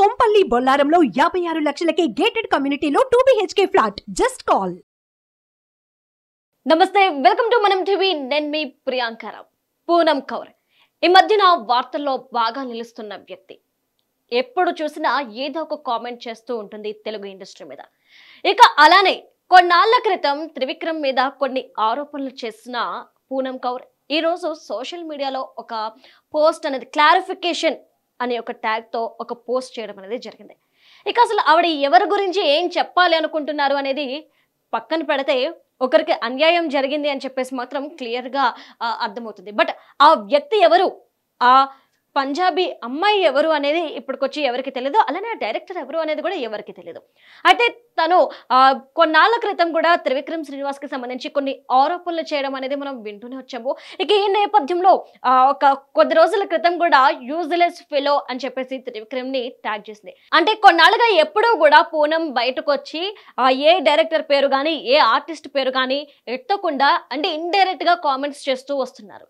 కొంపల్లి బొల్లారంలో యాభై ఆరు లక్షలకే గేటెడ్ కమ్యూనిటీలో two BHK flat just call నమస్తే వెల్కమ్ టు మనం టీవీ నేను మీ ప్రియాంకరావు పూనం కౌర్ ఈ మధ్యన వార్తల్లో బాగా నిలుస్తున్న వ్యక్తి ఎప్పుడు చూసినా ఏదో ఒక కామెంట్ చేస్తూ ఉంటుంది తెలుగు ఇండస్ట్రీ మీద ఇక అలానే కొన్నాళ్ల క్రితం త్రివిక్రమ్ మీద కొన్ని ఆరోపణలు చేసిన పూనం కౌర్ ఈరోజు సోషల్ మీడియాలో ఒక పోస్ట్ అనేది క్లారిఫికేషన్ అనే ఒక ట్యాగ్తో ఒక పోస్ట్ చేయడం అనేది జరిగింది ఇక అసలు ఆవిడ ఎవరి గురించి ఏం చెప్పాలి అనుకుంటున్నారు అనేది పక్కన పెడితే ఒకరికి అన్యాయం జరిగింది అని చెప్పేసి మాత్రం క్లియర్గా అర్థమవుతుంది బట్ ఆ వ్యక్తి ఎవరు ఆ పంజాబీ అమ్మాయి ఎవరు అనేది ఇప్పటికొచ్చి ఎవరికి తెలియదు అలానే ఆ డైరెక్టర్ ఎవరు అనేది కూడా ఎవరికి తెలియదు అయితే తను కొన్నాళ్ళ క్రితం కూడా త్రివిక్రమ్ శ్రీనివాస్కి సంబంధించి కొన్ని ఆరోపణలు చేయడం అనేది మనం వింటూనే వచ్చాము ఇక ఈ నేపథ్యంలో ఒక కొద్ది రోజుల క్రితం కూడా యూజ్లెస్ ఫెలో అని చెప్పేసి త్రివిక్రమ్ని ట్యాగ్ చేసింది అంటే కొన్నాళ్ళుగా ఎప్పుడూ కూడా పూనం బయటకు వచ్చి ఏ డైరెక్టర్ పేరు కానీ ఏ ఆర్టిస్ట్ పేరు కానీ ఎత్తకుండా అంటే ఇండైరెక్ట్గా కామెంట్స్ చేస్తూ వస్తున్నారు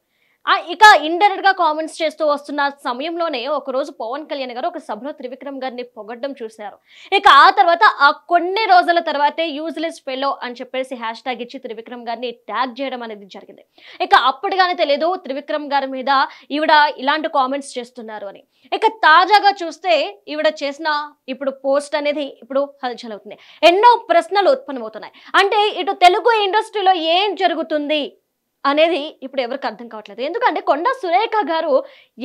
ఇక ఇండైరెక్ట్ గా కామెంట్స్ చేస్తూ వస్తున్న సమయంలోనే ఒక రోజు పవన్ కళ్యాణ్ గారు ఒక సభలో త్రివిక్రమ్ గారిని పొగడ్డం చూశారు ఇక ఆ తర్వాత ఆ కొన్ని రోజుల తర్వాతే యూజ్లెస్ ఫెలో అని చెప్పేసి హ్యాష్ ట్యాగ్ ఇచ్చి త్రివిక్రమ్ గారిని ట్యాగ్ చేయడం అనేది జరిగింది ఇక అప్పటిగానే తెలియదు త్రివిక్రమ్ గారి మీద ఈవిడ ఇలాంటి కామెంట్స్ చేస్తున్నారు అని ఇక తాజాగా చూస్తే ఈవిడ చేసిన ఇప్పుడు పోస్ట్ అనేది ఇప్పుడు హల్చల్ అవుతుంది ఎన్నో ప్రశ్నలు ఉత్పన్నమవుతున్నాయి అంటే ఇటు తెలుగు ఇండస్ట్రీలో ఏం జరుగుతుంది అనేది ఇప్పుడు ఎవరికి అర్థం కావట్లేదు ఎందుకంటే కొండ సురేఖ గారు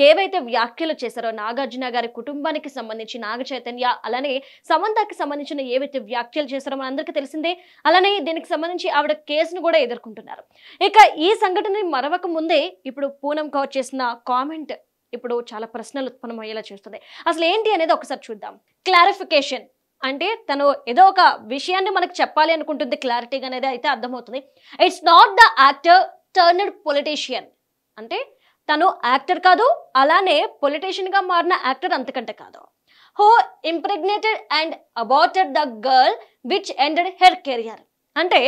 ఏవైతే వ్యాఖ్యలు చేశారో నాగార్జున గారి కుటుంబానికి సంబంధించి నాగ చైతన్య అలానే సమంతకి సంబంధించిన ఏవైతే వ్యాఖ్యలు చేశారో అందరికీ తెలిసిందే అలానే దీనికి సంబంధించి ఆవిడ కేసును కూడా ఎదుర్కొంటున్నారు ఇక ఈ సంఘటన మరవక ముందే ఇప్పుడు పూనం కవర్ చేసిన కామెంట్ ఇప్పుడు చాలా ప్రశ్నలు ఉత్పన్నమయ్యేలా చేస్తుంది అసలు ఏంటి అనేది ఒకసారి చూద్దాం క్లారిఫికేషన్ అంటే తను ఏదో ఒక విషయాన్ని మనకు చెప్పాలి అనుకుంటుంది క్లారిటీగా అనేది అయితే అర్థమవుతుంది it's not the actor turned politician అంటే తను యాక్టర్ కాదు అలానే పొలిటీషియన్గా మారిన యాక్టర్ అంతకంటే కాదు who impregnated and aborted the girl which ended her career అంటే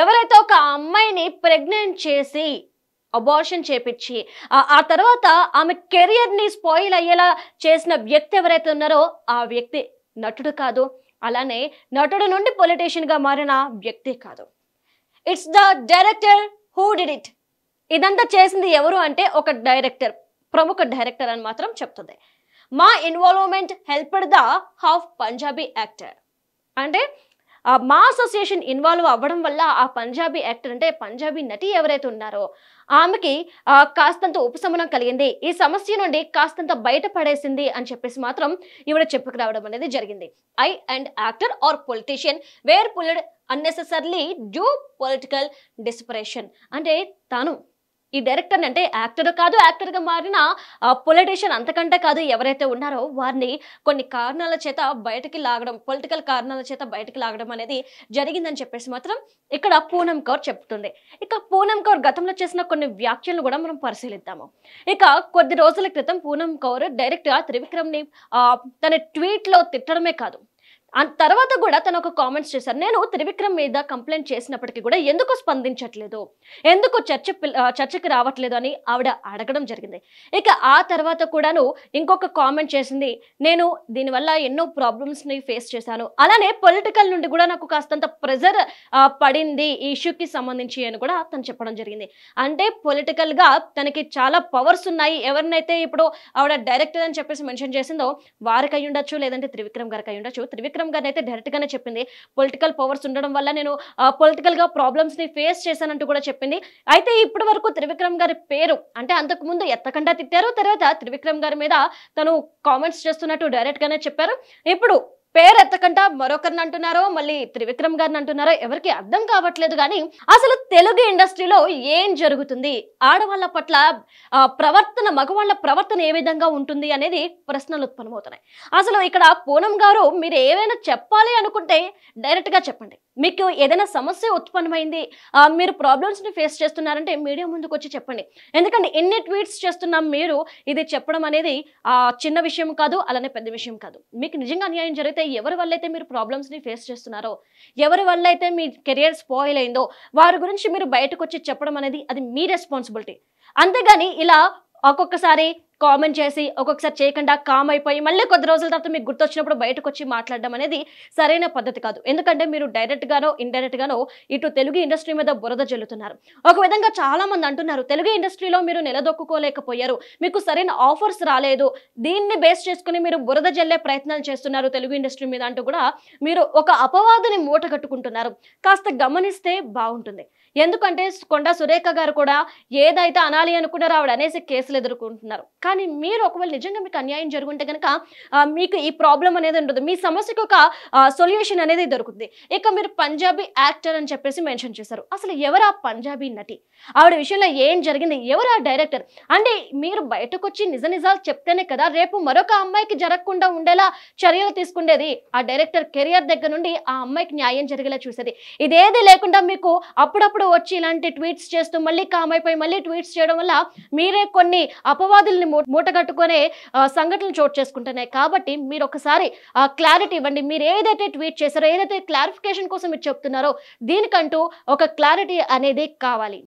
ఎవరైతే ఒక అమ్మాయిని ప్రెగ్నెంట్ చేసి అబార్షన్ చేపించి ఆ తర్వాత ఆమె కెరియర్ని స్పాయిల్ అయ్యేలా చేసిన వ్యక్తి ఎవరైతే ఉన్నారో ఆ వ్యక్తి నటుడు కాదు అలానే నటుడు నుండి పొలిటీషియన్గా మారిన వ్యక్తి కాదు it's the director who did it ఇదంతా చేసింది ఎవరు అంటే ఒక డైరెక్టర్ ప్రముఖ డైరెక్టర్ అని మాత్రం చెప్తుంది మా involvement helped the half Punjabi actor అంటే మా అసోసియేషన్ ఇన్వాల్వ్ అవ్వడం వల్ల ఆ పంజాబీ యాక్టర్ అంటే పంజాబీ నటి ఎవరైతే ఉన్నారో ఆమెకి కాస్తంత ఉపశమనం కలిగింది ఈ సమస్య నుండి కాస్తంత బయటపడేసింది అని చెప్పేసి మాత్రం ఈవిడ చెప్పుకు రావడం అనేది జరిగింది I and actor or politician were pulled unnecessarily due political desperation అంటే తాను ఈ డైరెక్టర్ అంటే యాక్టర్ కాదు యాక్టర్గా మారిన పొలిటీషియన్ అంతకంటే కాదు ఎవరైతే ఉన్నారో వారిని కొన్ని కారణాల చేత బయటకి లాగడం పొలిటికల్ కారణాల చేత బయటకి లాగడం అనేది జరిగిందని చెప్పేసి మాత్రం ఇక్కడ పూనం కౌర్ చెప్తుంది ఇక పూనం కౌర్ గతంలో చేసిన కొన్ని వ్యాఖ్యలను కూడా మనం పరిశీలిద్దాము ఇక కొద్ది రోజుల క్రితం పూనం కౌర్ త్రివిక్రమ్ త్రివిక్రమ్ని తన ట్వీట్లో తిట్టడమే కాదు తర్వాత కూడా తను ఒక కామెంట్స్ చేశారు నేను త్రివిక్రమ్ మీద కంప్లైంట్ చేసినప్పటికీ కూడా ఎందుకు స్పందించట్లేదు ఎందుకు చర్చ చర్చకి రావట్లేదు అని ఆవిడ అడగడం జరిగింది ఇక ఆ తర్వాత కూడాను ఇంకొక కామెంట్ చేసింది నేను దీనివల్ల ఎన్నో ప్రాబ్లమ్స్ని ఫేస్ చేశాను అలానే పొలిటికల్ నుండి కూడా నాకు కాస్తంత ప్రెజర్ పడింది ఈ ఇష్యూకి సంబంధించి అని కూడా తను చెప్పడం జరిగింది అంటే పొలిటికల్గా తనకి చాలా పవర్స్ ఉన్నాయి ఎవరినైతే ఇప్పుడు ఆవిడ డైరెక్టర్ అని చెప్పేసి మెన్షన్ చేసిందో వారికి అయ్యుండొచ్చు లేదంటే త్రివిక్రమ్ గారికి అయ్యుండొచ్చు త్రివిక్రమ్ సీతారాం గారిని అయితే గానే చెప్పింది పొలిటికల్ పవర్స్ ఉండడం వల్ల నేను పొలిటికల్ గా ప్రాబ్లమ్స్ ని ఫేస్ చేశానంటూ కూడా చెప్పింది అయితే ఇప్పటి వరకు త్రివిక్రమ్ గారి పేరు అంటే అంతకు ముందు ఎత్తకుండా తిట్టారు తర్వాత త్రివిక్రమ్ గారి మీద తను కామెంట్స్ చేస్తున్నట్టు గానే చెప్పారు ఇప్పుడు పేరు ఎత్తకంట మరొకరిని అంటున్నారో మళ్ళీ త్రివిక్రమ్ గారిని అంటున్నారో ఎవరికి అర్థం కావట్లేదు కానీ అసలు తెలుగు ఇండస్ట్రీలో ఏం జరుగుతుంది ఆడవాళ్ళ పట్ల ప్రవర్తన మగవాళ్ళ ప్రవర్తన ఏ విధంగా ఉంటుంది అనేది ప్రశ్నలు ఉత్పన్నమవుతున్నాయి అసలు ఇక్కడ పూనం గారు మీరు ఏవైనా చెప్పాలి అనుకుంటే డైరెక్ట్గా చెప్పండి మీకు ఏదైనా సమస్య ఉత్పన్నమైంది మీరు ప్రాబ్లమ్స్ని ఫేస్ చేస్తున్నారంటే మీడియా ముందుకు వచ్చి చెప్పండి ఎందుకంటే ఎన్ని ట్వీట్స్ చేస్తున్నాం మీరు ఇది చెప్పడం అనేది చిన్న విషయం కాదు అలానే పెద్ద విషయం కాదు మీకు నిజంగా అన్యాయం జరిగితే ఎవరి వల్ల అయితే మీరు ప్రాబ్లమ్స్ని ఫేస్ చేస్తున్నారో ఎవరి వల్ల అయితే మీ కెరియర్ స్పాయిల్ అయిందో వారి గురించి మీరు బయటకు వచ్చి చెప్పడం అనేది అది మీ రెస్పాన్సిబిలిటీ అంతేగాని ఇలా ఒక్కొక్కసారి కామెంట్ చేసి ఒక్కొక్కసారి చేయకుండా కామ్ అయిపోయి మళ్ళీ కొద్ది రోజుల తర్వాత మీకు గుర్తొచ్చినప్పుడు బయటకు వచ్చి మాట్లాడడం అనేది సరైన పద్ధతి కాదు ఎందుకంటే మీరు డైరెక్ట్గానో ఇండైరెక్ట్గానో ఇటు తెలుగు ఇండస్ట్రీ మీద బురద జల్లుతున్నారు ఒక విధంగా చాలామంది అంటున్నారు తెలుగు ఇండస్ట్రీలో మీరు నిలదొక్కుకోలేకపోయారు మీకు సరైన ఆఫర్స్ రాలేదు దీన్ని బేస్ చేసుకుని మీరు బురద జల్లే ప్రయత్నాలు చేస్తున్నారు తెలుగు ఇండస్ట్రీ మీద అంటూ కూడా మీరు ఒక అపవాదుని కట్టుకుంటున్నారు కాస్త గమనిస్తే బాగుంటుంది ఎందుకంటే కొండా సురేఖ గారు కూడా ఏదైతే అనాలి అనుకున్నారో ఆవిడ అనేసి కేసులు ఎదుర్కొంటున్నారు కానీ మీరు ఒకవేళ నిజంగా మీకు అన్యాయం జరుగుంటే కనుక మీకు ఈ ప్రాబ్లం అనేది ఉండదు మీ సమస్యకు ఒక సొల్యూషన్ అనేది దొరుకుతుంది ఇక మీరు పంజాబీ యాక్టర్ అని చెప్పేసి మెన్షన్ చేశారు అసలు ఎవరు ఆ పంజాబీ నటి ఆవిడ విషయంలో ఏం జరిగింది ఎవరు ఆ డైరెక్టర్ అంటే మీరు బయటకు వచ్చి నిజ నిజాలు చెప్తేనే కదా రేపు మరొక అమ్మాయికి జరగకుండా ఉండేలా చర్యలు తీసుకుండేది ఆ డైరెక్టర్ కెరియర్ దగ్గర నుండి ఆ అమ్మాయికి న్యాయం జరిగేలా చూసేది ఇదేది లేకుండా మీకు అప్పుడప్పుడు వచ్చి ఇలాంటి ట్వీట్స్ చేస్తూ మళ్ళీ కామైపోయి మళ్ళీ ట్వీట్స్ చేయడం వల్ల మీరే కొన్ని అపవాదుల్ని మూటగట్టుకునే సంఘటనలు చోటు చేసుకుంటున్నాయి కాబట్టి మీరు ఒకసారి క్లారిటీ ఇవ్వండి మీరు ఏదైతే ట్వీట్ చేశారో ఏదైతే క్లారిఫికేషన్ కోసం మీరు చెప్తున్నారో దీనికంటూ ఒక క్లారిటీ అనేది కావాలి